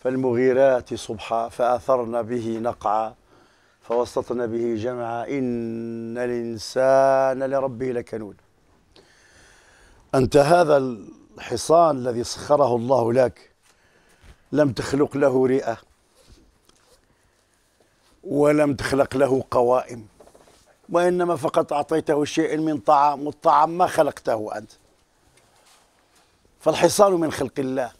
فالمغيرات صبحا فأثرن به نقعا فوسطن به جمعا إن الإنسان لربه لكنود أنت هذا الحصان الذي سخره الله لك لم تخلق له رئة ولم تخلق له قوائم وإنما فقط أعطيته شيء من طعام والطعام ما خلقته أنت فالحصان من خلق الله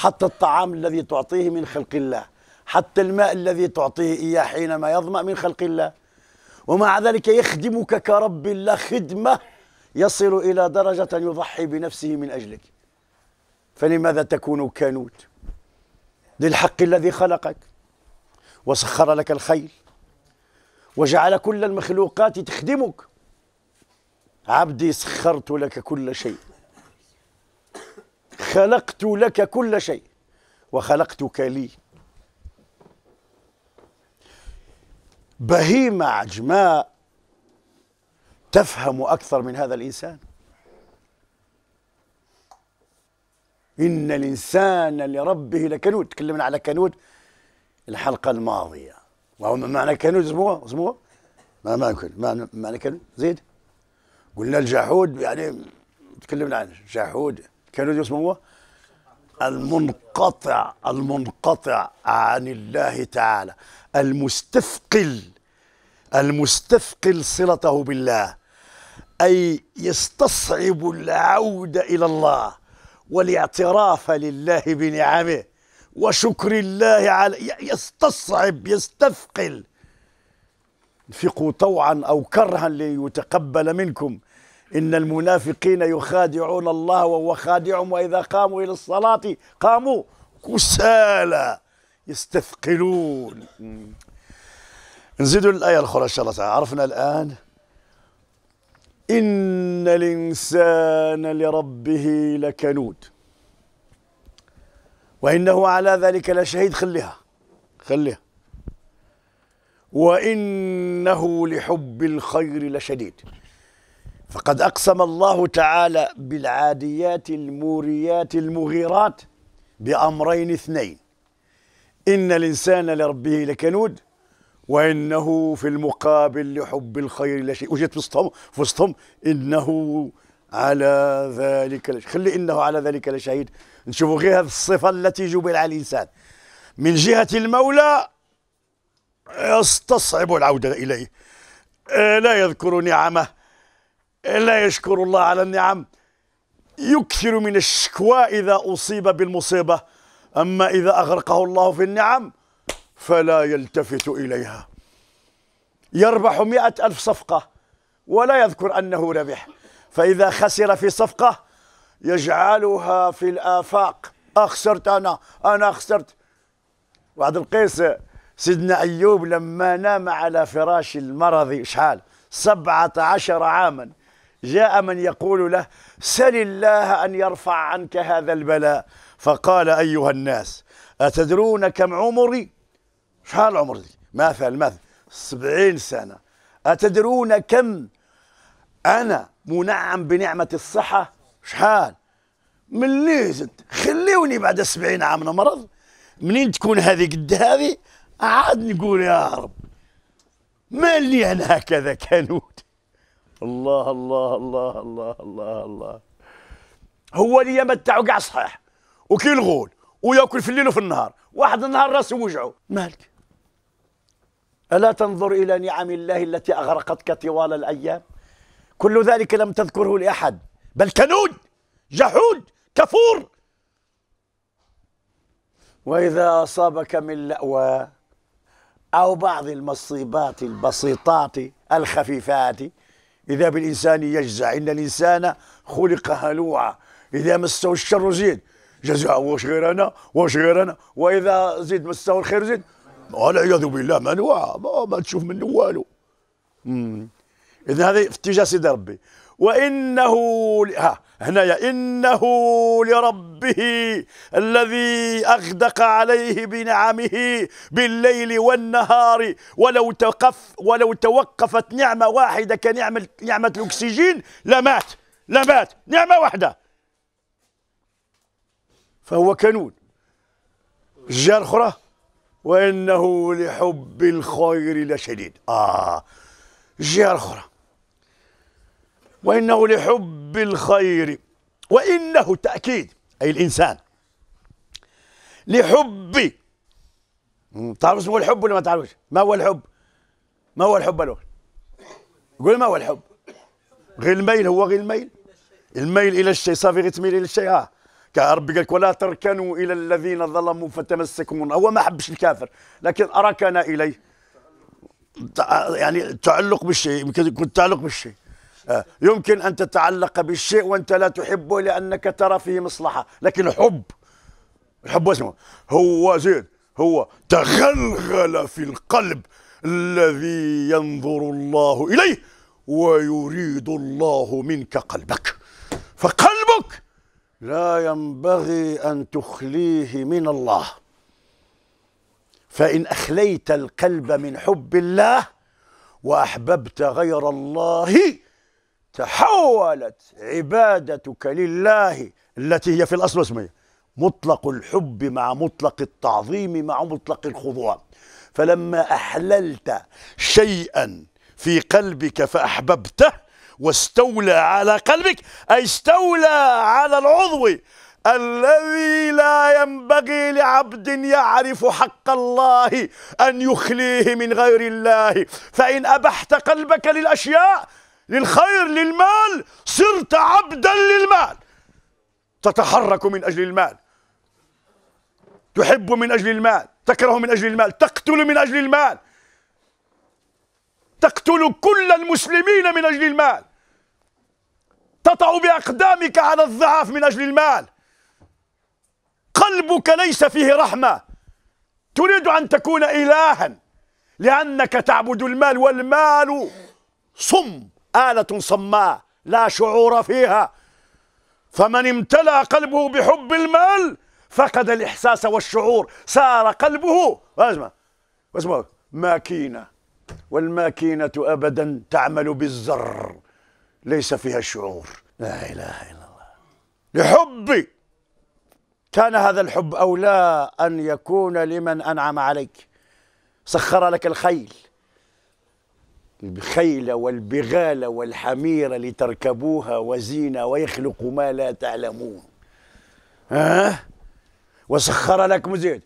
حتى الطعام الذي تعطيه من خلق الله حتى الماء الذي تعطيه إياه حينما يظمأ من خلق الله ومع ذلك يخدمك كرب الله خدمة يصل إلى درجة يضحي بنفسه من أجلك فلماذا تكون كانوت للحق الذي خلقك وسخر لك الخيل وجعل كل المخلوقات تخدمك عبدي سخرت لك كل شيء خلقت لك كل شيء وخلقتك لي بهيمة عجماء تفهم أكثر من هذا الإنسان إن الإنسان لربه لكنود تكلمنا على كنود الحلقة الماضية وهو معنى كنود اسمه اسمه ما ما معنى معنى كنود زيد قلنا الجحود يعني تكلمنا عن الجحود كانوا دي اسمه المنقطع المنقطع عن الله تعالى المستثقل المستثقل صلته بالله أي يستصعب العودة إلى الله والاعتراف لله بنعمه وشكر الله على يستصعب يستثقل انفقوا طوعا أو كرها ليتقبل منكم إن المنافقين يخادعون الله وهو خادعهم وإذا قاموا إلى الصلاة قاموا كسالى يستثقلون نزيدوا الآية الأخرى إن شاء الله تعالى عرفنا الآن إن الإنسان لربه لكنود وإنه على ذلك لشهيد خليها خليها وإنه لحب الخير لشديد فقد أقسم الله تعالى بالعاديات الموريات المغيرات بأمرين اثنين إن الإنسان لربه لكنود وإنه في المقابل لحب الخير لشيء وجدت في وسطهم في وسطهم إنه على ذلك لشهيد خلي إنه على ذلك لشهيد نشوفوا غير هذه الصفة التي جبل على الإنسان من جهة المولى يستصعب العودة إليه لا يذكر نعمه لا يشكر الله على النعم يكثر من الشكوى إذا أصيب بالمصيبة أما إذا أغرقه الله في النعم فلا يلتفت إليها يربح مئة ألف صفقة ولا يذكر أنه ربح فإذا خسر في صفقة يجعلها في الآفاق أخسرت أنا أنا خسرت وعد القيس سيدنا أيوب لما نام على فراش المرض شحال سبعة عشر عاما جاء من يقول له سل الله أن يرفع عنك هذا البلاء فقال أيها الناس أتدرون كم عمري شحال عمري مثل مثل سبعين سنة أتدرون كم أنا منعم بنعمة الصحة شحال من ليه زد خليوني بعد سبعين عام نمرض منين تكون هذه قد هذه عاد نقول يا رب مالني أنا هكذا كانوت الله الله الله الله الله الله هو اللي يمتع وكاع صحيح وكي الغول وياكل في الليل وفي النهار واحد النهار راسه وجعه مالك الا تنظر الى نعم الله التي اغرقتك طوال الايام كل ذلك لم تذكره لاحد بل كنود جحود كفور واذا اصابك من لاوى او بعض المصيبات البسيطات الخفيفات إذا بالإنسان يجزع إن الإنسان خلق هلوعا إذا مسه الشر زيد جزع واش غير أنا واش غير أنا وإذا زيد مسه الخير زيد والعياذ بالله منوعة ما, ما تشوف منه والو إذا هذه في اتجاه سيدي ربي وإنه ها هنايا إنه لربه الذي أغدق عليه بنعمه بالليل والنهار ولو توقف ولو توقفت نعمة واحدة كنعمة نعمة الأكسجين لمات لمات نعمة واحدة فهو كنون الجهة الأخرى وإنه لحب الخير لشديد آه الجهة الأخرى وإنه لحب الخير وإنه تأكيد أي الإنسان لحب تعرف اسمه الحب ولا ما تعرفش ما هو الحب ما هو الحب الأول قول ما هو الحب غير الميل هو غير الميل الميل إلى الشيء صافي غير تميل إلى الشيء آه ربي قال لك ولا تركنوا الى الذين ظلموا فتمسكم هو ما حبش الكافر لكن اركنا اليه يعني التعلق بالشيء يمكن يكون التعلق بالشيء آه، يمكن أن تتعلق بالشيء وأنت لا تحبه لأنك ترى فيه مصلحة لكن الحب الحب اسمه هو زين هو تغلغل في القلب الذي ينظر الله إليه ويريد الله منك قلبك فقلبك لا ينبغي أن تخليه من الله فإن أخليت القلب من حب الله وأحببت غير الله تحولت عبادتك لله التي هي في الأصل اسميه مطلق الحب مع مطلق التعظيم مع مطلق الخضوع فلما أحللت شيئا في قلبك فأحببته واستولى على قلبك أي استولى على العضو الذي لا ينبغي لعبد يعرف حق الله أن يخليه من غير الله فإن أبحت قلبك للأشياء للخير للمال صرت عبدا للمال تتحرك من أجل المال تحب من أجل المال تكره من أجل المال تقتل من أجل المال تقتل كل المسلمين من أجل المال تطع بأقدامك على الضعاف من أجل المال قلبك ليس فيه رحمة تريد أن تكون إلها لأنك تعبد المال والمال صم آلة صماء لا شعور فيها فمن امتلأ قلبه بحب المال فقد الإحساس والشعور صار قلبه واسمع واسمع ماكينة والماكينة أبدا تعمل بالزر ليس فيها الشعور لا إله إلا الله لحب كان هذا الحب أولى أن يكون لمن أنعم عليك سخر لك الخيل الخيل والبغال والحمير لتركبوها وزينة ويخلق ما لا تعلمون ها أه؟ وسخر لكم زيد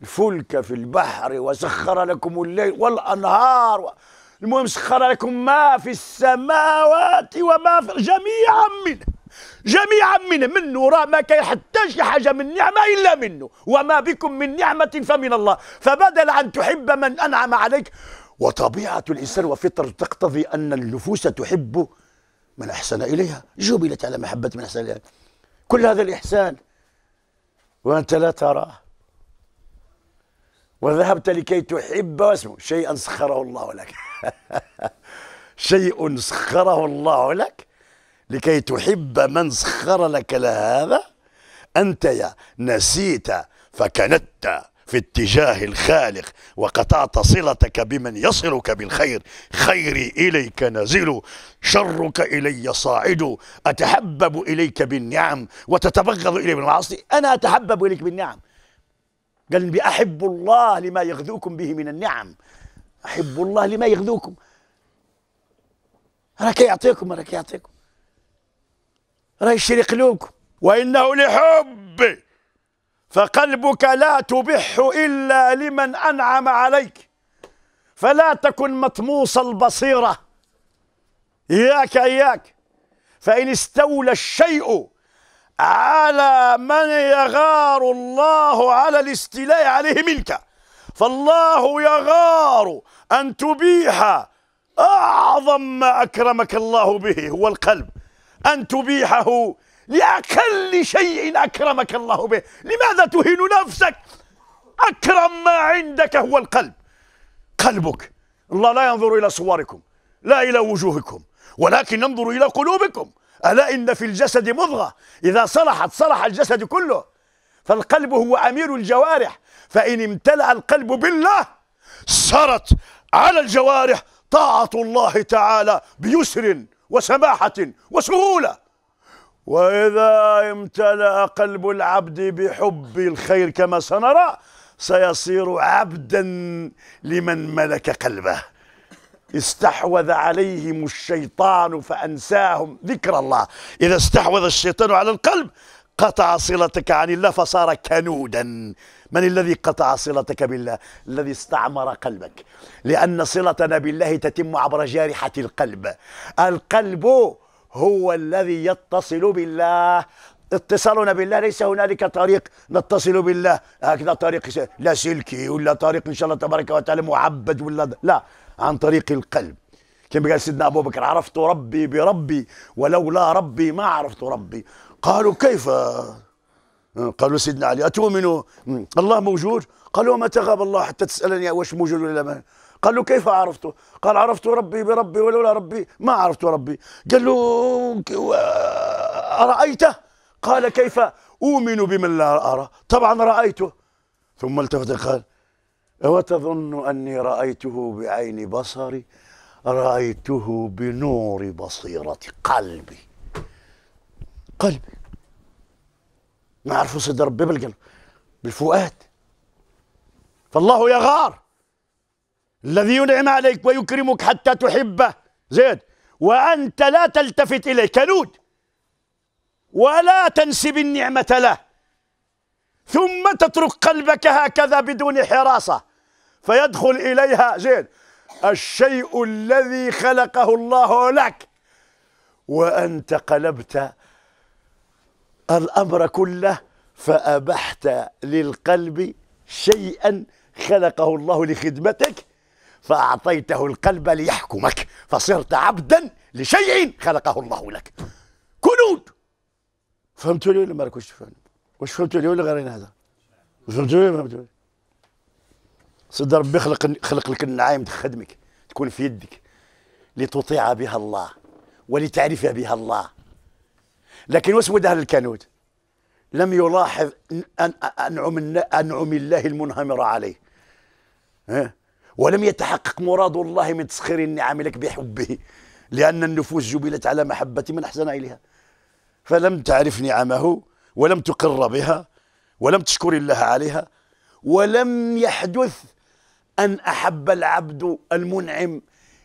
الفلك في البحر وسخر لكم الليل والأنهار المهم سخر لكم ما في السماوات وما في جميعا منه جميعا منه منه راه ما كاين حتى شي حاجه من نعمه الا منه وما بكم من نعمه فمن الله فبدل ان تحب من انعم عليك وطبيعة الإنسان وفطرته تقتضي أن النفوس تحب من أحسن إليها جبلت على محبة من أحسن إليها كل هذا الإحسان وأنت لا تراه وذهبت لكي تحب واسمه شيئا سخره الله لك شيء سخره الله لك لكي تحب من سخر لك لهذا أنت يا نسيت فكندت في اتجاه الخالق وقطعت صلتك بمن يصلك بالخير خيري إليك نزل شرك إلي صاعد أتحبب إليك بالنعم وتتبغض إلي بالمعاصي أنا أتحبب إليك بالنعم قال النبي أحب الله لما يغذوكم به من النعم أحب الله لما يغذوكم راك يعطيكم راك يعطيكم راه يشري قلوبكم وإنه لحب فقلبك لا تبح إلا لمن أنعم عليك فلا تكن مطموس البصيرة إياك إياك فإن استولى الشيء على من يغار الله على الاستيلاء عليه منك فالله يغار أن تبيح أعظم ما أكرمك الله به هو القلب أن تبيحه لأقل شيء أكرمك الله به لماذا تهين نفسك أكرم ما عندك هو القلب قلبك الله لا ينظر إلى صوركم لا إلى وجوهكم ولكن ينظر إلى قلوبكم ألا إن في الجسد مضغة إذا صلحت صلح الجسد كله فالقلب هو أمير الجوارح فإن امتلأ القلب بالله سرت على الجوارح طاعة الله تعالى بيسر وسماحة وسهولة وإذا امتلأ قلب العبد بحب الخير كما سنرى سيصير عبدا لمن ملك قلبه استحوذ عليهم الشيطان فأنساهم ذكر الله إذا استحوذ الشيطان على القلب قطع صلتك عن الله فصار كنودا من الذي قطع صلتك بالله الذي استعمر قلبك لأن صلتنا بالله تتم عبر جارحة القلب القلب هو الذي يتصل بالله اتصالنا بالله ليس هنالك طريق نتصل بالله هكذا طريق لا سلكي ولا طريق ان شاء الله تبارك وتعالى معبد ولا لا عن طريق القلب كما قال سيدنا ابو بكر عرفت ربي بربي ولولا ربي ما عرفت ربي قالوا كيف قالوا سيدنا علي اتؤمن الله موجود قالوا ما تغاب الله حتى تسالني واش موجود ولا ما قال له كيف عرفته قال عرفت ربي بربي ولولا ربي ما عرفت ربي قال له أرأيته قال كيف أؤمن بمن لا أرى طبعا رأيته ثم التفت قال وتظن أني رأيته بعين بصري رأيته بنور بصيرة قلبي قلبي نعرفه صدر ربي بالقلب بالفؤاد فالله يغار الذي ينعم عليك ويكرمك حتى تحبه زيد وأنت لا تلتفت إليه كنود ولا تنسب النعمة له ثم تترك قلبك هكذا بدون حراسة فيدخل إليها زين الشيء الذي خلقه الله لك وأنت قلبت الأمر كله فأبحت للقلب شيئا خلقه الله لخدمتك فأعطيته القلب ليحكمك فصرت عبدا لشيء خلقه الله لك كنود فهمتوا لي ولا مالك واش تفهموا واش فهمتوا لي ولا غير واش فهمتوا لي فهمتوا لي سيد ربي خلق خلق لك النعائم تخدمك تكون في يدك لتطيع بها الله ولتعرف بها الله لكن مود اهل الكنود لم يلاحظ انعم انعم الله المنهمر عليه ها ولم يتحقق مراد الله من تسخير النعم لك بحبه لأن النفوس جبلت على محبة من أحسن إليها فلم تعرف نعمه ولم تقر بها ولم تشكر الله عليها ولم يحدث أن أحب العبد المنعم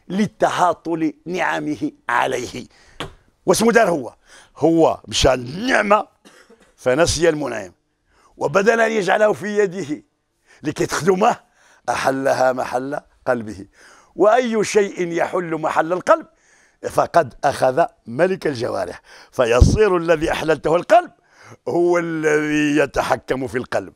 للتهاطل نعمه عليه واسم دار هو هو مشى النعمة فنسي المنعم وبدل أن يجعله في يده لكي تخدمه أحلها محل قلبه وأي شيء يحل محل القلب فقد أخذ ملك الجوارح فيصير الذي أحللته القلب هو الذي يتحكم في القلب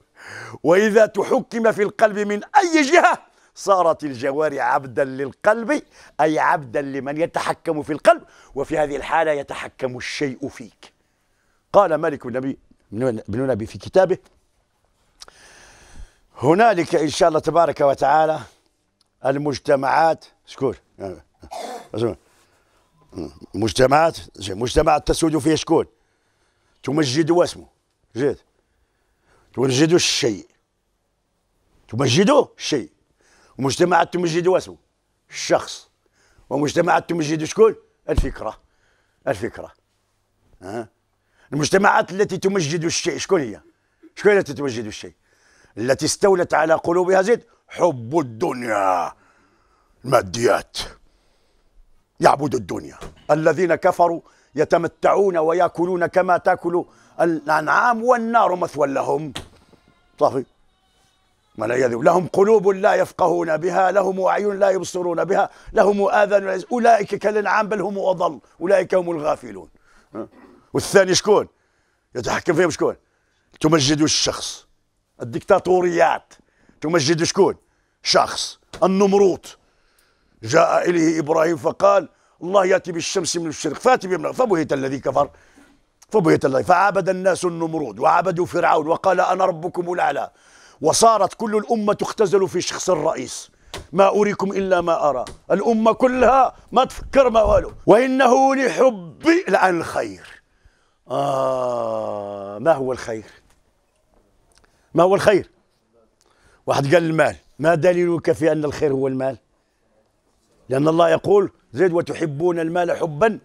وإذا تحكم في القلب من أي جهة صارت الجوارح عبدا للقلب أي عبدا لمن يتحكم في القلب وفي هذه الحالة يتحكم الشيء فيك قال مالك النبي بن نبي في كتابه هنالك ان شاء الله تبارك وتعالى المجتمعات شكون مجتمعات مجتمع تسود فيه شكون تمجد واسمه جيد تمجد الشيء تمجد الشيء ومجتمعات تمجد واسمه الشخص ومجتمعات تمجد شكون الفكره الفكره ها المجتمعات التي تمجد الشيء شكون هي شكون التي تمجد الشيء التي استولت على قلوبها زيد حب الدنيا الماديات يعبد الدنيا الذين كفروا يتمتعون ويأكلون كما تأكل الأنعام والنار مثوى لهم صافي والعياذ لهم قلوب لا يفقهون بها لهم أعين لا يبصرون بها لهم آذان أولئك كالأنعام بل هم أضل أولئك هم الغافلون والثاني شكون يتحكم فيهم شكون تمجدوا الشخص الدكتاتوريات تمجد شكون شخص النمروط جاء إليه إبراهيم فقال الله يأتي بالشمس من الشرق فأتي بمنها فبهت الذي كفر فبهت الذي فعبد الناس النمرود وعبدوا فرعون وقال أنا ربكم الأعلى وصارت كل الأمة تختزل في شخص الرئيس ما أريكم إلا ما أرى الأمة كلها ما تفكر ما والو وإنه لحب الآن الخير آه ما هو الخير ما هو الخير واحد قال المال ما دليلك في أن الخير هو المال لأن الله يقول زيد وتحبون المال حبا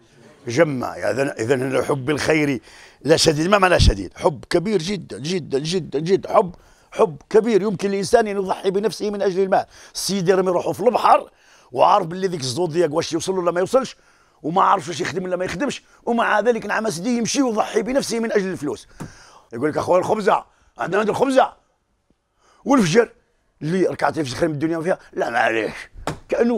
جما إذا إذا حب الخير لا شديد ما معنى شديد حب كبير جدا جدا جدا جدا حب حب كبير يمكن للإنسان أن يضحي بنفسه من أجل المال السيد يرمي روحه في البحر وعارف باللي ذيك الزودياك واش يوصل ولا ما يوصلش وما عارفش واش يخدم ولا ما يخدمش ومع ذلك نعم سيدي يمشي ويضحي بنفسه من أجل الفلوس يقول لك أخويا الخبزة عندنا الخبزه والفجر اللي ركعتين في خير من الدنيا وفيها لا معليش يا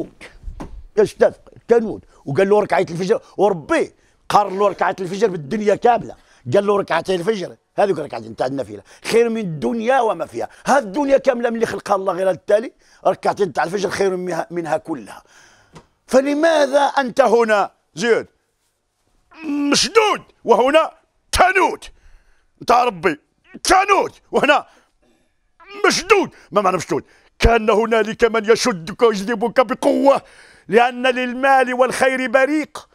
يستفق كانوت وقال له ركعت الفجر وربي قار له ركعت الفجر بالدنيا كامله قال له ركعتين الفجر هذوك ركعتين تاع النافله خير من الدنيا وما فيها هذه الدنيا كامله من اللي خلقها الله غير التالي ركعتين تاع الفجر خير منها, منها كلها فلماذا انت هنا زيد مشدود وهنا تانوت تاع ربي كانوت وهنا مشدود ما معنى مشدود كان هنالك من يشدك ويجذبك بقوة لأن للمال والخير بريق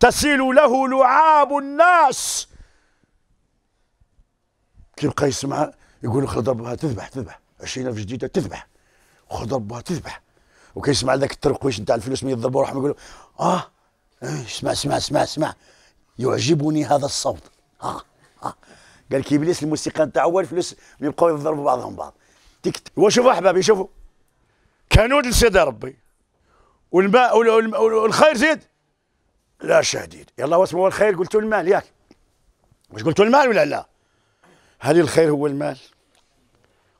تسيل له لعاب الناس كيبقى يسمع يقول خذ ضربها تذبح تذبح 20000 في جديده تذبح خذ ضربها تذبح وكيسمع ذاك الترقويش نتاع الفلوس من يضربوا روحهم يقولوا اه إيه، اسمع اسمع اسمع اسمع يعجبني هذا الصوت اه اه قال كي ابليس الموسيقى نتاعو هو الفلوس يبقاو يضربوا بعضهم بعض تيك وشوفوا احبابي شوفوا كانوت لسيدي ربي والماء والخير زيد لا شديد يلا واسمه الخير قلتوا المال ياك واش قلتوا المال ولا لا هل الخير هو المال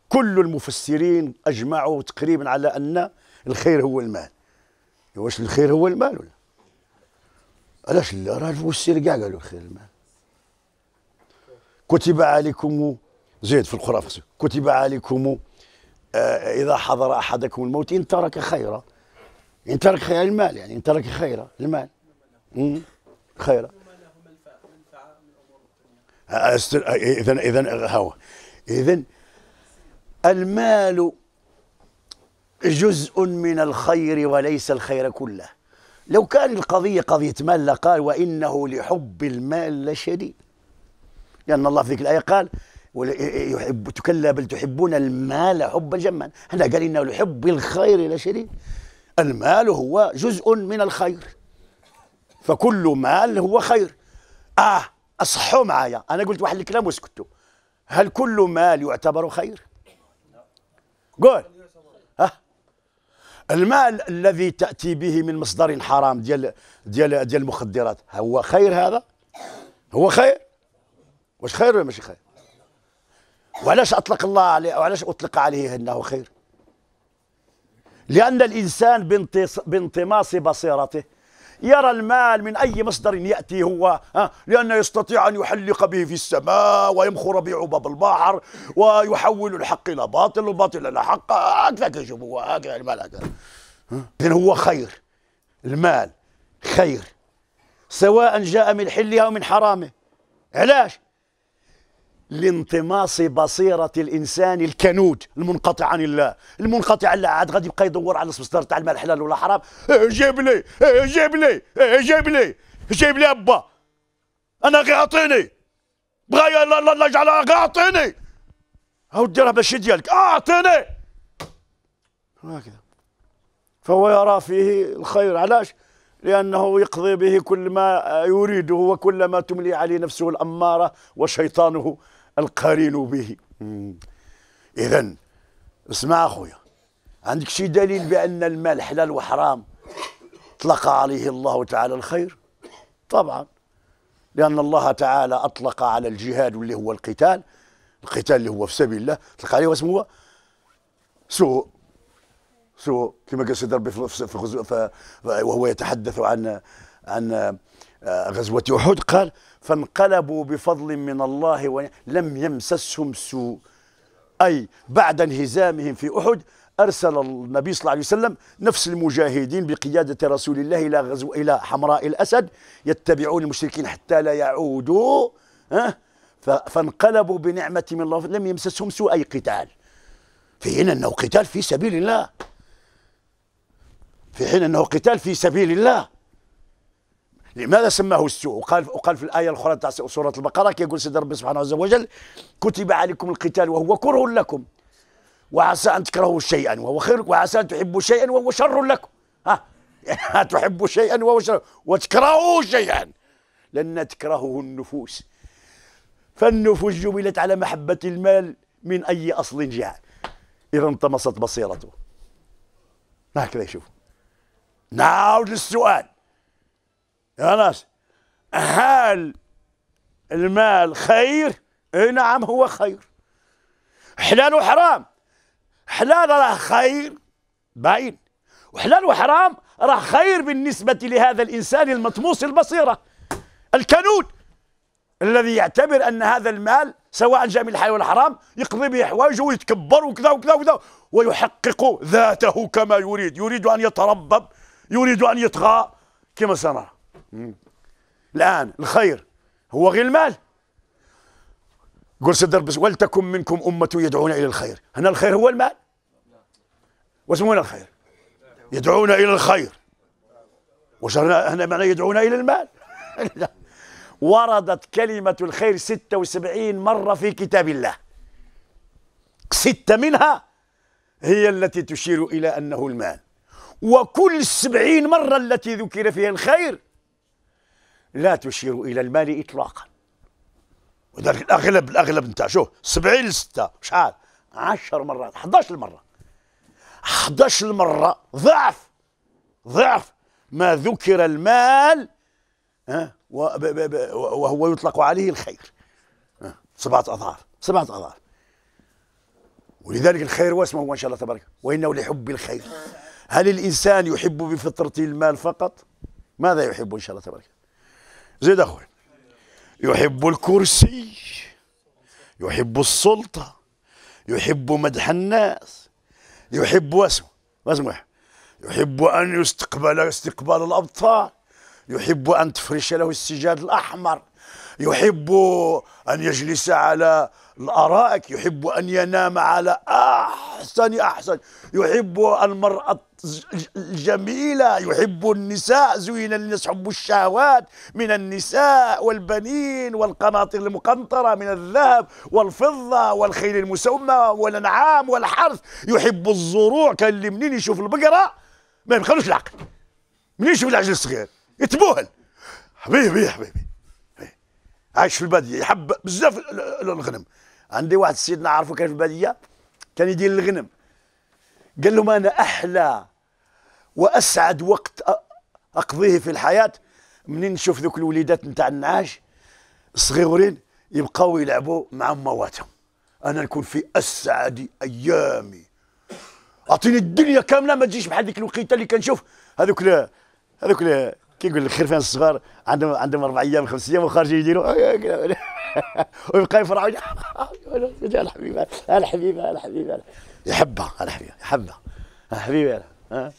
كل المفسرين اجمعوا تقريبا على ان الخير هو المال واش الخير هو المال ولا علاش لا راه المفسر كاع قالوا الخير المال كتب عليكم زيد في القرآن كتب عليكم آه، إذا حضر أحدكم الموت إن ترك خيرا إن ترك خير المال يعني إن ترك خيرا المال خيرا إذا إذا هو إذا المال جزء من الخير وليس الخير كله لو كان القضية قضية مال لقال وإنه لحب المال لشديد لأن الله في ذيك الآية قال يحب تكلى بل تحبون المال حبا جما هنا قال إنه لحب الخير لا شريك المال هو جزء من الخير فكل مال هو خير آه أصحوا معايا أنا قلت واحد الكلام وسكتوا هل كل مال يعتبر خير؟ قول ها المال الذي تأتي به من مصدر حرام ديال ديال ديال المخدرات هو خير هذا؟ هو خير؟ واش خير ولا ماشي خير وعلاش اطلق الله عليه وعلاش اطلق عليه انه خير لان الانسان بانطماس بصيرته يرى المال من أي مصدر يأتي هو ها لأنه يستطيع أن يحلق به في السماء ويمخر به عباب البحر ويحول الحق إلى باطل والباطل إلى حق هكذا يشوف هو هكذا المال يعني هكذا هو خير المال خير سواء جاء من حله أو من حرامه علاش؟ لانطماس بصيرة الإنسان الكنود المنقطع عن الله المنقطع لا عاد غادي يبقى يدور على الصدر تاع المال حلال ولا حرام إيه، جيب لي إيه، جيب لي إيه، جيب لي جيب لي أبا أنا غي أعطيني بغا الله الله جعلها غير أعطيني هاو راه باش ديالك آه، أعطيني هكذا فهو يرى فيه الخير علاش لأنه يقضي به كل ما يريده وكل ما تملي عليه نفسه الأمارة وشيطانه القرين به اذا اسمع اخويا عندك شي دليل بان المال حلال وحرام اطلق عليه الله تعالى الخير طبعا لان الله تعالى اطلق على الجهاد واللي هو القتال القتال اللي هو في سبيل الله اطلق عليه واسمه سوء سوء كما قال سيدي ربي في وهو يتحدث عن عن آه، غزوه احد قال فانقلبوا بفضل من الله ولم لم يمسسهم سوء أي بعد انهزامهم في أحد أرسل النبي صلى الله عليه وسلم نفس المجاهدين بقيادة رسول الله إلى غزو إلى حمراء الأسد يتبعون المشركين حتى لا يعودوا ها فانقلبوا بنعمة من الله لم يمسسهم سوء أي قتال في حين أنه قتال في سبيل الله في حين أنه قتال في سبيل الله لماذا سماه السوء وقال وقال في الايه الاخرى تاع سوره البقره كيقول سيدنا ربي سبحانه عز وجل كتب عليكم القتال وهو كره لكم وعسى ان تكرهوا شيئا وهو خير وعسى ان تحبوا شيئا وهو شر لكم ها تحبوا شيئا وهو شر وتكرهوا شيئا لن تكرهه النفوس فالنفوس جبلت على محبه المال من اي اصل جاء اذا انطمست بصيرته هكذا يشوف نعود للسؤال خلاص هل المال خير اي نعم هو خير حلال وحرام حلال راه خير باين وحلال وحرام راه خير بالنسبة لهذا الإنسان المطموس البصيرة الكنود الذي يعتبر أن هذا المال سواء جاء من الحلال والحرام يقضي به حوايجه ويتكبر وكذا وكذا وكذا ويحقق ذاته كما يريد يريد أن يتربب يريد أن يطغى كما سنرى الآن الخير هو غير المال قول سيدنا ربي ولتكن منكم أمة يدعون إلى الخير هنا الخير هو المال واسمونا الخير يدعون إلى الخير واش هنا معنى يدعون إلى المال وردت كلمة الخير 76 مرة في كتاب الله ستة منها هي التي تشير إلى أنه المال وكل 70 مرة التي ذكر فيها الخير لا تشير الى المال اطلاقا وذلك الاغلب الاغلب نتاع شوف 70 ل 6 شحال 10 مرات 11 مره 11 مره ضعف ضعف ما ذكر المال ها وهو يطلق عليه الخير سبعه اضعاف سبعه اضعاف ولذلك الخير واسمه هو ان شاء الله تبارك وانه لحب الخير هل الانسان يحب بفطرته المال فقط ماذا يحب ان شاء الله تبارك زيد أخوي يحب الكرسي يحب السلطة يحب مدح الناس يحب اسمه اسمه يحب أن يستقبل استقبال الأبطال يحب أن تفرش له السجاد الأحمر يحب أن يجلس على الأرائك يحب أن ينام على أحسن أحسن يحب المرأة الجميلة يحب النساء زين للناس حب الشهوات من النساء والبنين والقناطر المقنطرة من الذهب والفضة والخيل المسومة والأنعام والحرث يحب الزروع كان اللي منين يشوف البقرة ما يبخلوش العقل منين يشوف العجل الصغير يتبوهل حبيبي يا حبيبي عايش في البادية يحب بزاف الغنم عندي واحد السيد نعرفه كان في البادية كان يدير الغنم قال لهم انا احلى واسعد وقت اقضيه في الحياه منين نشوف ذوك الوليدات نتاع النعاش صغيرين يبقاو يلعبوا مع مواتهم انا نكون في اسعد ايامي اعطيني الدنيا كامله ما تجيش بحال ديك الوقيته اللي كنشوف هذوك لا هذوك لا كي يقول الخرفان الصغار عندهم عندهم اربع ايام خمس ايام وخارجين يديروا ويبقى يفرحوا يا الحبيبه الحبيبه الحبيبه يحبها الحبيبه يحبها حبيبي ها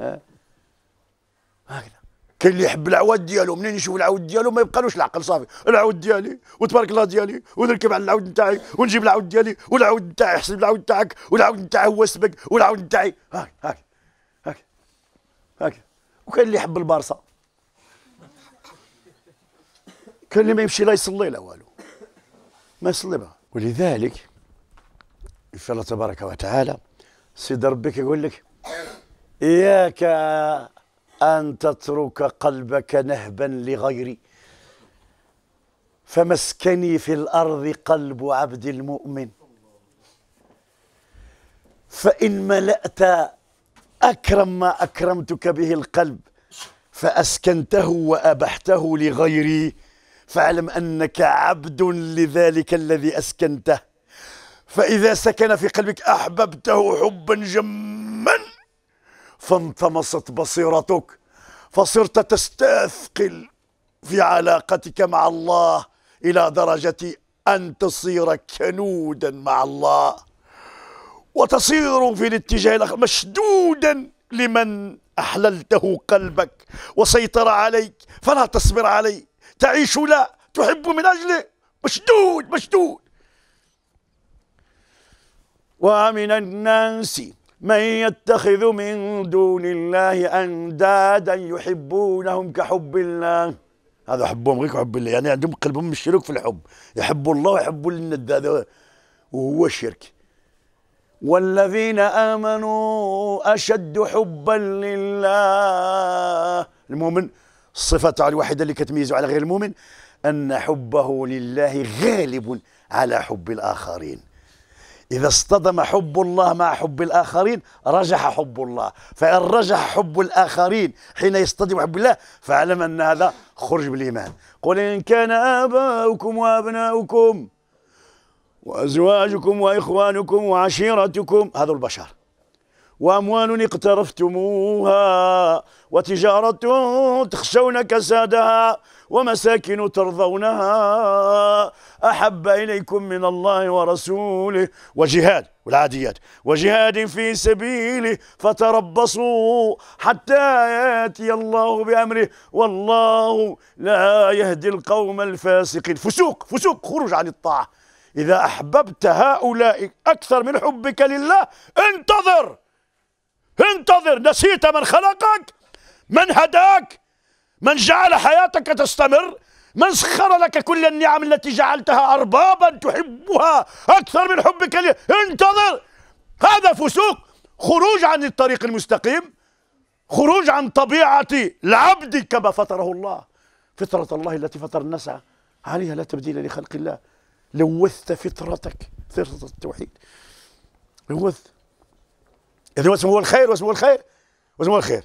هكذا كاين اللي يحب العواد ديالو منين يشوف العود ديالو ما يبقالوش العقل صافي العود ديالي وتبارك الله ديالي ونركب على العود نتاعي ونجيب العود ديالي والعود نتاعي حسب العود نتاعك والعود نتاعي هو سبق والعود نتاعي هاك هاك هاك هاك وكاين اللي يحب البارصه كاين اللي ما يمشي لا يصلي لا والو ما يصلي بها ولذلك ان شاء الله تبارك وتعالى سيد ربي كيقول لك إياك أن تترك قلبك نهبا لغيري فمسكني في الأرض قلب عبد المؤمن فإن ملأت أكرم ما أكرمتك به القلب فأسكنته وأبحته لغيري فاعلم أنك عبد لذلك الذي أسكنته فإذا سكن في قلبك أحببته حبا جما فانطمست بصيرتك فصرت تستثقل في علاقتك مع الله الى درجه ان تصير كنودا مع الله وتصير في الاتجاه الاخر مشدودا لمن احللته قلبك وسيطر عليك فلا تصبر عليه تعيش لا تحب من اجله مشدود مشدود ومن الناس من يتخذ من دون الله أندادا يحبونهم كحب الله هذا حبهم غير حب الله يعني عندهم قلبهم الشرك في الحب يحبوا الله ويحبوا الند هذا وهو الشرك والذين آمنوا أشد حبا لله المؤمن الصفة تاع الوحيدة اللي كتميزه على غير المؤمن أن حبه لله غالب على حب الآخرين إذا اصطدم حب الله مع حب الآخرين رجح حب الله فإن رجح حب الآخرين حين يصطدم حب الله فاعلم أن هذا خرج بالإيمان قل إن كان آباؤكم وأبناؤكم وأزواجكم وإخوانكم وعشيرتكم هذا البشر وأموال اقترفتموها وتجارة تخشون كسادها ومساكن ترضونها أحب إليكم من الله ورسوله وجهاد والعاديات وجهاد في سبيله فتربصوا حتى ياتي الله بأمره والله لا يهدي القوم الفاسقين فسوق فسوق خروج عن الطاعة إذا أحببت هؤلاء أكثر من حبك لله انتظر انتظر نسيت من خلقك من هداك من جعل حياتك تستمر من سخر لك كل النعم التي جعلتها أربابا تحبها أكثر من حبك لي انتظر هذا فسوق خروج عن الطريق المستقيم خروج عن طبيعة العبد كما فطره الله فطرة الله التي فطر الناس عليها لا تبديل لخلق الله لوثت فطرتك فطرة التوحيد لوثت إذا واسمه الخير واسمه الخير واسمه الخير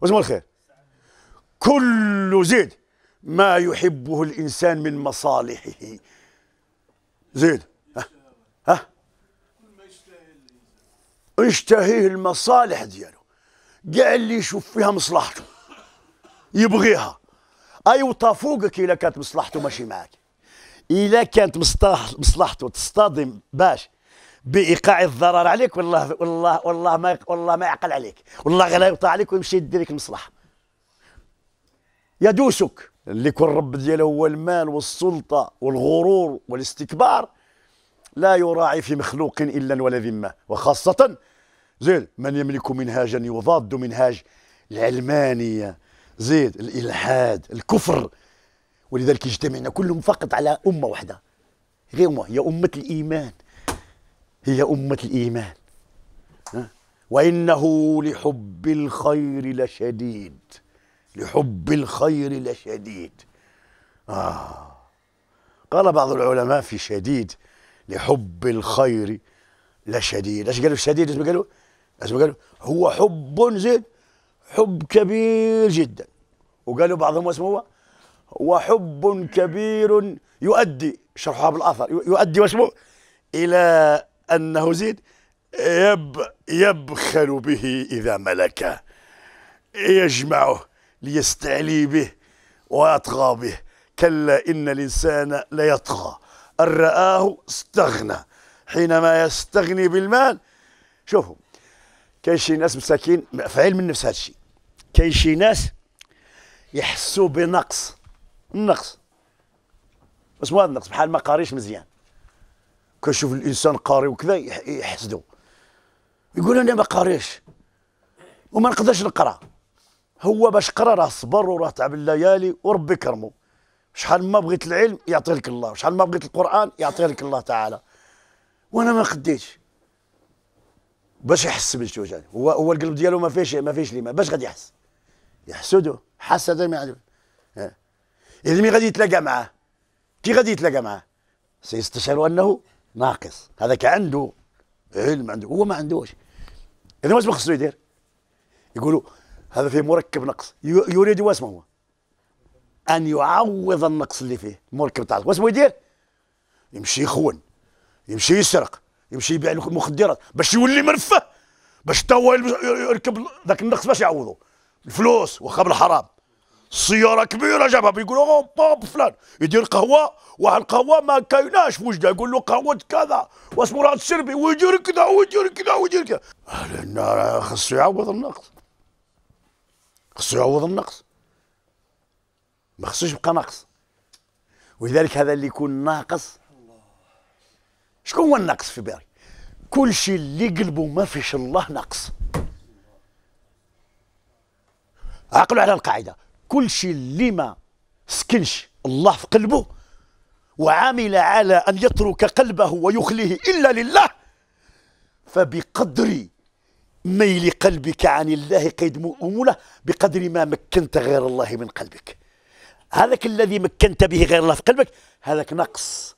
واسمه الخير كل زيد ما يحبه الإنسان من مصالحه زيد ها ها يشتهيه المصالح ديالو كاع اللي يشوف فيها مصلحته يبغيها اي أيوة، فوقك الا كانت مصلحته ماشي معاك الا كانت مصلحته تصطدم باش بايقاع الضرر عليك والله والله والله ما والله ما يعقل عليك والله غلا يوطى عليك ويمشي يدير لك المصلحه يدوسك اللي كل رب دياله هو المال والسلطة والغرور والاستكبار لا يراعي في مخلوق إلا ولا ذمة وخاصة زيد من يملك منهاجا يضاد منهاج العلمانية زيد الإلحاد الكفر ولذلك اجتمعنا كلهم فقط على أمة واحدة غير أمة هي أمة الإيمان هي أمة الإيمان وإنه لحب الخير لشديد لحب الخير لشديد آه قال بعض العلماء في شديد لحب الخير لشديد ايش قالوا شديد ايش قالوا ايش قالوا هو حب زيد حب كبير جدا وقالوا بعضهم اسمه هو وحب كبير يؤدي شرحها بالاثر يؤدي واسمه الى انه زيد يب يبخل به اذا ملكه يجمعه ليستعلي به ويطغى به كلا إن الإنسان ليطغى أن رآه استغنى حينما يستغني بالمال شوفوا كاين شي ناس مساكين في علم النفس هذا الشيء كاين شي ناس يحسوا بنقص النقص اسمه هذا النقص بحال ما قاريش مزيان كنشوف الانسان قاري وكذا يحسدو يقول انا ما قاريش وما نقدرش نقرا هو باش قرا راه صبر وراه تعب الليالي وربي كرمه شحال ما بغيت العلم يعطي لك الله شحال ما بغيت القران يعطي لك الله تعالى وانا ما خديتش باش يحس بالجوج هو هو القلب ديالو ما فيهش ما فيهش ما باش غادي يحس يحسده حسد ما عندو اذا مي غادي يتلاقى معاه كي غادي يتلاقى معاه سيستشعر انه ناقص هذاك عنده علم عنده هو ما عندوش اذا واش خصو يدير يقولوا هذا فيه مركب نقص يريد واسمه هو ان يعوض النقص اللي فيه مركب تاع واسمه يدير يمشي يخون يمشي يسرق يمشي يبيع المخدرات باش يولي مرفه باش تا هو يركب ذاك النقص باش يعوضه الفلوس واخا بالحرام سياره كبيره جابها بيقولوا بوب فلان يدير قهوه واحد القهوه ما كايناش في وجده يقول له قهوه كذا واسمه راه تشربي ويدير كذا ويدير كذا ويدير كذا لان خصو يعوض النقص خصو يعوض النقص ما خصوش يبقى ناقص ولذلك هذا اللي يكون ناقص شكون هو الناقص في بالك كل شيء اللي قلبه ما فيش الله ناقص عقلوا على القاعده كل شيء اللي ما سكنش الله في قلبه وعمل على ان يترك قلبه ويخليه الا لله فبقدر ميل قلبك عن الله قيد أمولة بقدر ما مكنت غير الله من قلبك هذاك الذي مكنت به غير الله في قلبك هذاك نقص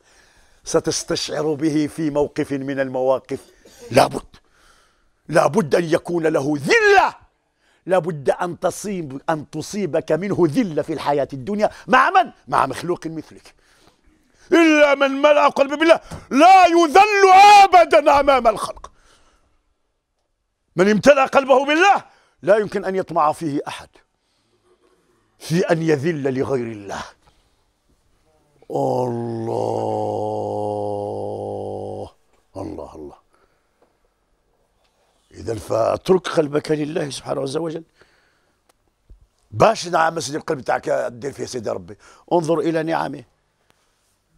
ستستشعر به في موقف من المواقف لابد لابد أن يكون له ذلة لابد أن تصيب أن تصيبك منه ذلة في الحياة الدنيا مع من؟ مع مخلوق مثلك إلا من ملأ قلبه بالله لا يذل أبدا أمام الخلق من امتلأ قلبه بالله لا يمكن أن يطمع فيه أحد في أن يذل لغير الله الله الله الله إذا فاترك قلبك لله سبحانه عز وجل باش نعم مسجد القلب تاعك دير فيه سيدي ربي انظر إلى نعمه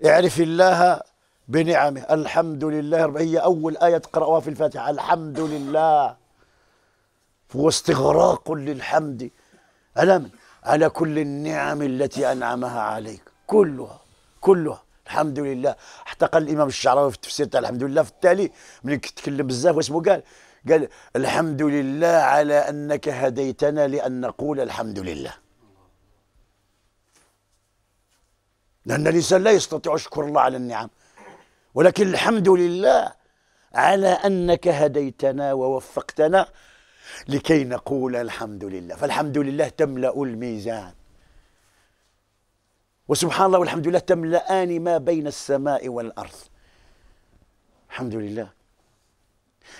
اعرف الله بنعمه الحمد لله رب هي أول آية تقرأها في الفاتحة الحمد لله واستغراق للحمد ألم على كل النعم التي أنعمها عليك كلها كلها الحمد لله حتى قال الإمام الشعراوي في التفسير تاع الحمد لله في التالي من تكلم بزاف واسمو قال قال الحمد لله على أنك هديتنا لأن نقول الحمد لله لأن الإنسان لا يستطيع شكر الله على النعم ولكن الحمد لله على أنك هديتنا ووفقتنا لكي نقول الحمد لله فالحمد لله تملأ الميزان وسبحان الله والحمد لله تملأان ما بين السماء والأرض الحمد لله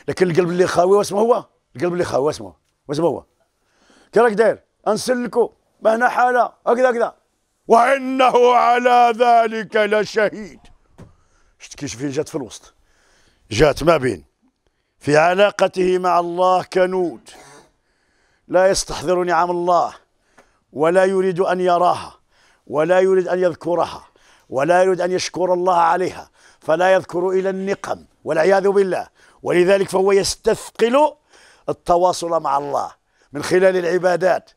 لكن القلب اللي خاوي واسمه هو القلب اللي خاوي واسمه واسمه هو كي راك داير انسلكو ما هنا حالة هكذا هكذا وإنه على ذلك لشهيد شفت كيف جات في الوسط جات ما بين في علاقته مع الله كنود لا يستحضر نعم الله ولا يريد أن يراها ولا يريد أن يذكرها ولا يريد أن يشكر الله عليها فلا يذكر إلى النقم والعياذ بالله ولذلك فهو يستثقل التواصل مع الله من خلال العبادات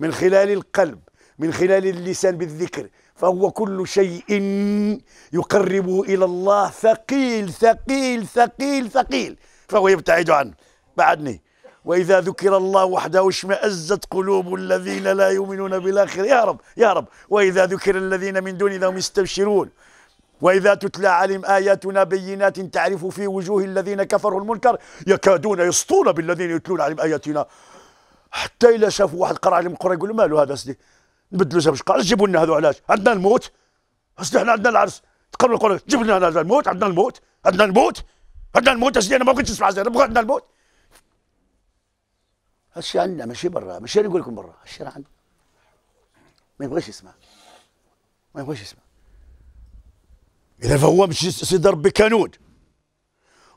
من خلال القلب من خلال اللسان بالذكر فهو كل شيء يقربه إلى الله ثقيل ثقيل ثقيل ثقيل فهو يبتعد عنه بعدني وإذا ذكر الله وحده اشمئزت قلوب الذين لا يؤمنون بالآخرة يا رب يا رب وإذا ذكر الذين من دون ذا هم يستبشرون وإذا تتلى عليهم آياتنا بينات تعرف في وجوه الذين كفروا المنكر يكادون يسطون بالذين يتلون عليهم آياتنا حتى إلا شافوا واحد قرأ عليهم القرآن يقولوا ماله هذا سدي نبدلوا باش قال جيبوا لنا هذو علاش عندنا الموت أصل احنا عندنا العرس تقرأوا القرآن جيب لنا هذا الموت عندنا الموت عندنا الموت بدنا الموت يا سيدي انا ما كنتش اسمع زي بدنا الموت هالشيء عندنا ماشي برا ماشي انا نقول لكم برا هالشيء عندنا ما يبغيش يسمع ما يبغيش يسمع اذا فهو مش سيد ربي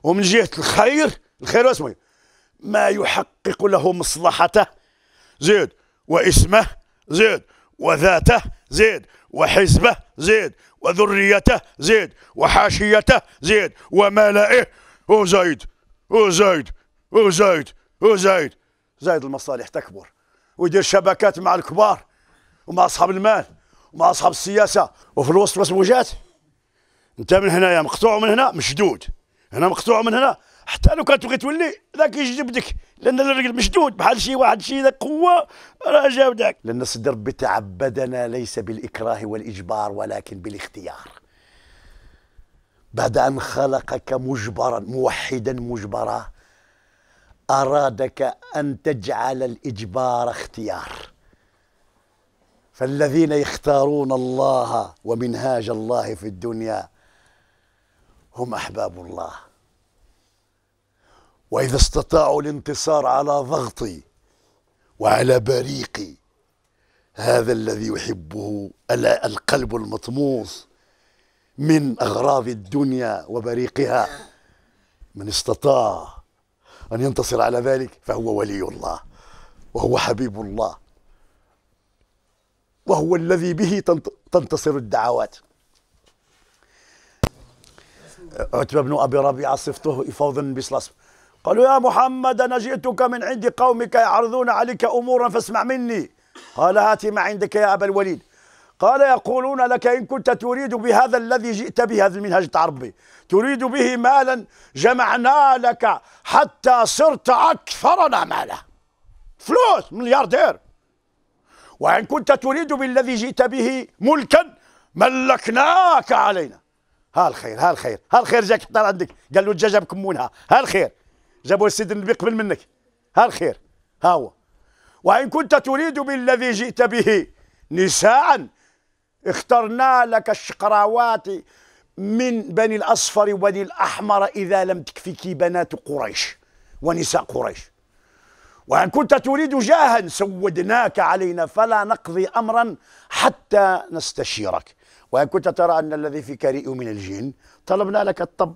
ومن جهه الخير الخير اسمه إيه؟ ما يحقق له مصلحته زيد واسمه زيد وذاته زيد وحزبه زيد وذريته زيد وحاشيته زيد وملائه وزيد وزيد وزيد وزيد زايد المصالح تكبر ويدير شبكات مع الكبار ومع اصحاب المال ومع اصحاب السياسه وفي الوسط واش موجات انت من يا مقطوع من هنا مشدود هنا مقطوع من هنا حتى لو كان تبغي تولي ذاك يجبدك لان الرجل مشدود بحال شي واحد شي ذاك قوه راه جابدك لان صدر ربي تعبدنا ليس بالاكراه والاجبار ولكن بالاختيار بعد أن خلقك مجبرا موحدا مجبرا أرادك أن تجعل الإجبار اختيار فالذين يختارون الله ومنهاج الله في الدنيا هم أحباب الله وإذا استطاعوا الانتصار على ضغطي وعلى بريقي هذا الذي يحبه القلب المطموس من أغراض الدنيا وبريقها من استطاع أن ينتصر على ذلك فهو ولي الله وهو حبيب الله وهو الذي به تنتصر الدعوات عتبة بن أبي ربيعة صفته فوضا بسلاس قالوا يا محمد أنا جئتك من عند قومك يعرضون عليك أمورا فاسمع مني قال هات ما عندك يا أبا الوليد قال يقولون لك إن كنت تريد بهذا الذي جئت به هذا المنهج تاع ربي تريد به مالا جمعنا لك حتى صرت أكثرنا مالا فلوس ملياردير وإن كنت تريد بالذي جئت به ملكا ملكناك علينا ها الخير ها الخير ها الخير جاك حتى عندك قال له الدجاجه بكمونها ها الخير جابوا السيد النبي قبل منك ها الخير ها هو وإن كنت تريد بالذي جئت به نساء اخترنا لك الشقراوات من بني الأصفر وبني الأحمر إذا لم تكفك بنات قريش ونساء قريش وإن كنت تريد جاها سودناك علينا فلا نقضي أمرا حتى نستشيرك وإن كنت ترى أن الذي فيك ريء من الجن طلبنا لك الطب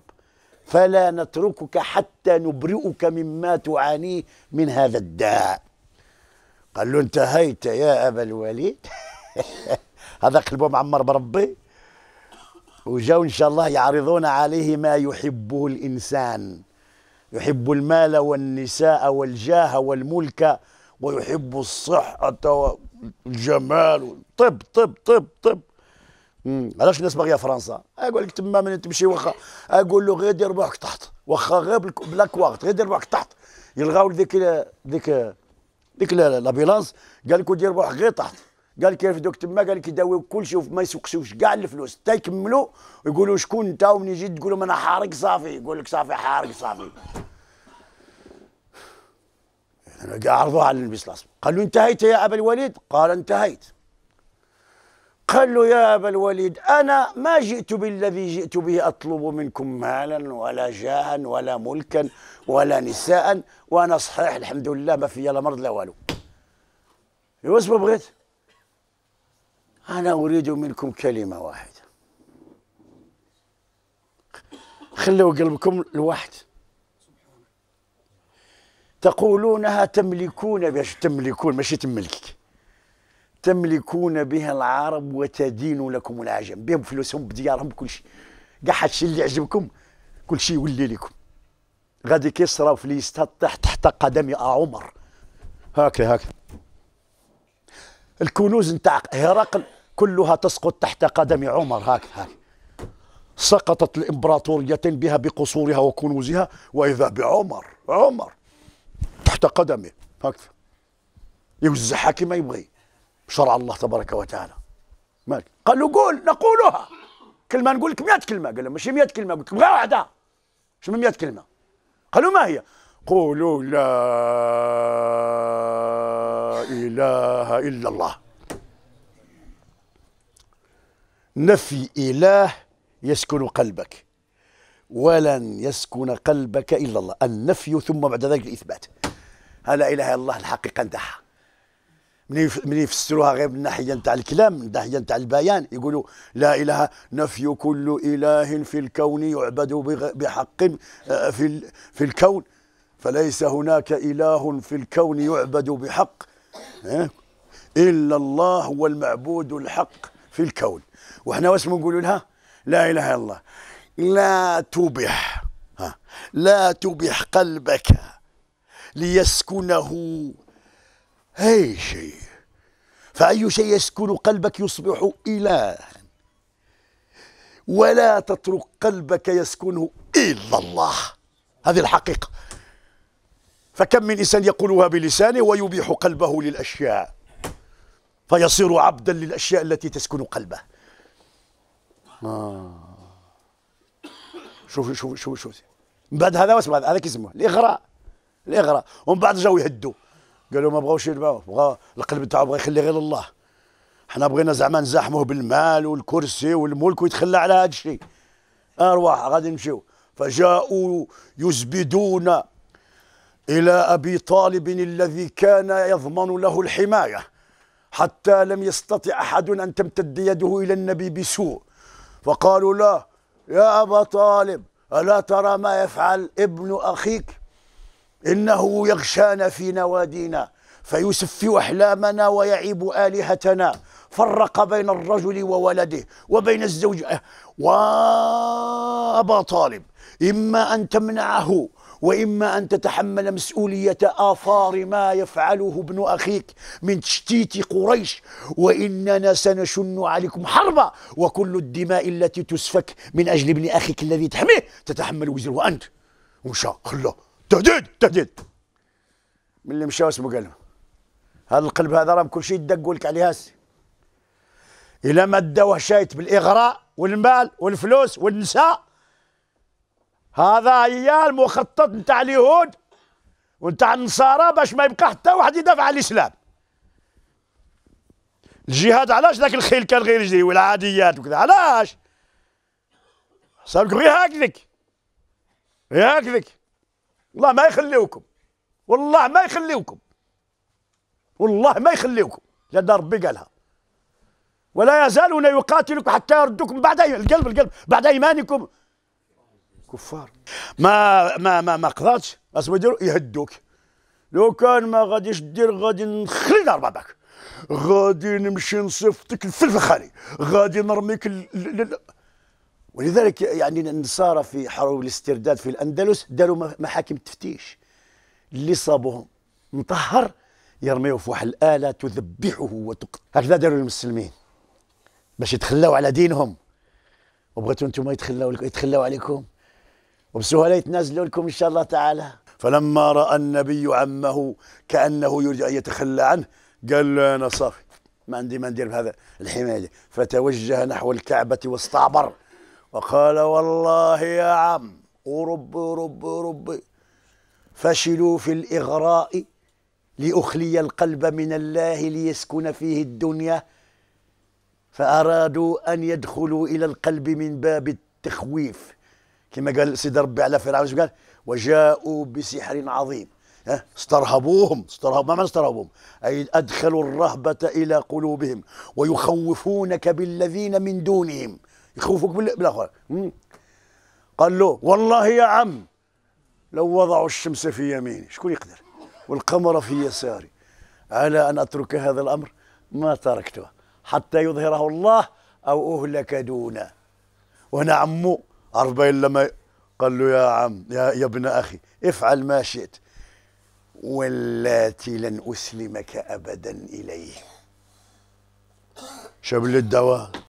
فلا نتركك حتى نبرئك مما تعانيه من هذا الداء قال له انتهيت يا أبا الوليد هذا قلبه معمر بربي وجاو ان شاء الله يعرضون عليه ما يحبه الانسان يحب المال والنساء والجاه والملك ويحب الصحة والجمال طب طب طب طب علاش الناس باغيه فرنسا اقول لك تما من تمشي واخا اقول له غير دير روحك تحت واخا غير بلاك وقت غير دير روحك تحت يلغاو ديك ديك ديك لابيلانس قال لك دير روحك غير تحت قال لك يرفدوك تما قال لك يداوي كل شيء وما يسوقش كاع الفلوس حتى يكملوا يقولوا شكون انت ومن يجي تقول لهم انا حارق صافي يقول لك صافي حارق صافي انا كاع عرضوه على النبي صلى الله عليه وسلم قال له انتهيت يا ابا الوليد قال انتهيت قال له يا ابا الوليد انا ما جئت بالذي جئت به اطلب منكم مالا ولا جاها ولا ملكا ولا نساء وانا صحيح الحمد لله ما في لا مرض لا والو ايوا بغيت أنا أريد منكم كلمة واحدة خلوا قلبكم لواحد تقولونها تملكون بها تملكون ماشي تملكك تملكون بها العرب وتدين لكم العجم بهم فلوسهم بديارهم كل شيء كاع هادشي اللي عجبكم كل شيء يولي لكم غادي كيصراو في ليستات تحت تحت قدم عمر هكذا هكذا الكنوز نتاع هرقل كلها تسقط تحت قدم عمر هكذا سقطت الإمبراطورية بها بقصورها وكنوزها وإذا بعمر عمر تحت قدمه هكذا يوزع حكي ما يبغي شرع الله تبارك وتعالى مالك قال له قول نقولها كلمة نقول لك 100 كلمة قال له ماشي 100 كلمة قلت لك واحدة شنو 100 كلمة قالوا ما هي قولوا لا إله إلا الله نفي إله يسكن قلبك ولن يسكن قلبك إلا الله النفي ثم بعد ذلك الإثبات لا إله إلا الله الحقيقة نتاعها من يفسروها غير من الناحيه نتاع الكلام من الناحيه نتاع البيان يقولوا لا اله نفي كل اله في الكون يعبد بحق آه، في في الكون فليس هناك اله في الكون يعبد بحق آه، الا الله هو المعبود الحق في الكون وحنا واش بنقولوا لها لا اله الا الله لا تبح ها لا تبح قلبك ليسكنه اي شيء فاي شيء يسكن قلبك يصبح الها ولا تترك قلبك يسكنه الا الله هذه الحقيقه فكم من انسان يقولها بلسانه ويبيح قلبه للاشياء فيصير عبدا للاشياء التي تسكن قلبه آه. شوف شوف شوف شوف من بعد هذا واسمع هذا كيسموه الاغراء الاغراء ومن بعد جاو يهدوا قالوا ما بغاوش يتباعوا بغا القلب تاعو بغا يخلي غير الله حنا بغينا زعما نزاحموه بالمال والكرسي والملك ويتخلى على هذا الشيء ارواح غادي نمشيو فجاءوا يزبدون الى ابي طالب الذي كان يضمن له الحمايه حتى لم يستطع احد ان تمتد يده الى النبي بسوء فقالوا له يا أبا طالب ألا ترى ما يفعل ابن أخيك إنه يغشانا في نوادينا فيسفي أحلامنا ويعيب آلهتنا فرق بين الرجل وولده وبين الزوج وأبا طالب إما أن تمنعه وإما أن تتحمل مسؤولية آثار ما يفعله ابن أخيك من تشتيت قريش وإننا سنشن عليكم حربا وكل الدماء التي تسفك من أجل ابن أخيك الذي تحميه تتحمل وزير وأنت ومشى خلاه تهديد تهديد من اللي مشى اسمه قال هذا القلب هذا راه كل شيء يدق لك عليه إلى ما داوه شايت بالإغراء والمال والفلوس والنساء هذا هي المخطط نتاع اليهود ونتاع النصارى باش ما يبقى حتى واحد يدافع على الاسلام الجهاد علاش ذاك الخيل كان غير يجري والعاديات وكذا علاش صار غير هكذك غير هكذك والله ما يخليوكم والله ما يخليوكم والله ما يخليوكم لان ربي قالها ولا يزالون يقاتلكم حتى يردوكم بعد القلب القلب بعد ايمانكم كفار ما ما ما ما قضاتش اسمو يديروا يهدوك لو كان ما غاديش دير غادي نخلي دار باباك غادي نمشي نصيفطك الفلفل الخالي غادي نرميك ولذلك يعني النصارى في حرب الاسترداد في الاندلس داروا محاكم تفتيش اللي صابوهم مطهر يرميه في واحد الاله تذبحه وتقتل هكذا داروا المسلمين باش يتخلوا على دينهم وبغيتوا انتم يتخلوا يتخلوا عليكم وبسهولة يتنزلوا لكم إن شاء الله تعالى فلما رأى النبي عمه كأنه يريد أن يتخلى عنه قال له أنا صافي ما عندي ما ندير بهذا الحماية فتوجه نحو الكعبة واستعبر وقال والله يا عم وربي وربي وربي فشلوا في الإغراء لأخلي القلب من الله ليسكن فيه الدنيا فأرادوا أن يدخلوا إلى القلب من باب التخويف كما قال سيد ربي على فرعون قال وجاءوا بسحر عظيم استرهبوهم استرهب ما من استرهبوهم أي أدخلوا الرهبة إلى قلوبهم ويخوفونك بالذين من دونهم يخوفوك بالآخر قال له والله يا عم لو وضعوا الشمس في يميني شكون يقدر والقمر في يساري على أن أترك هذا الأمر ما تركته حتى يظهره الله أو أهلك دونه وهنا عمو أربعين لما قال له يا عم يا, يا ابن أخي افعل ما شئت واللاتي لن أسلمك أبدا إليه شاب الدواء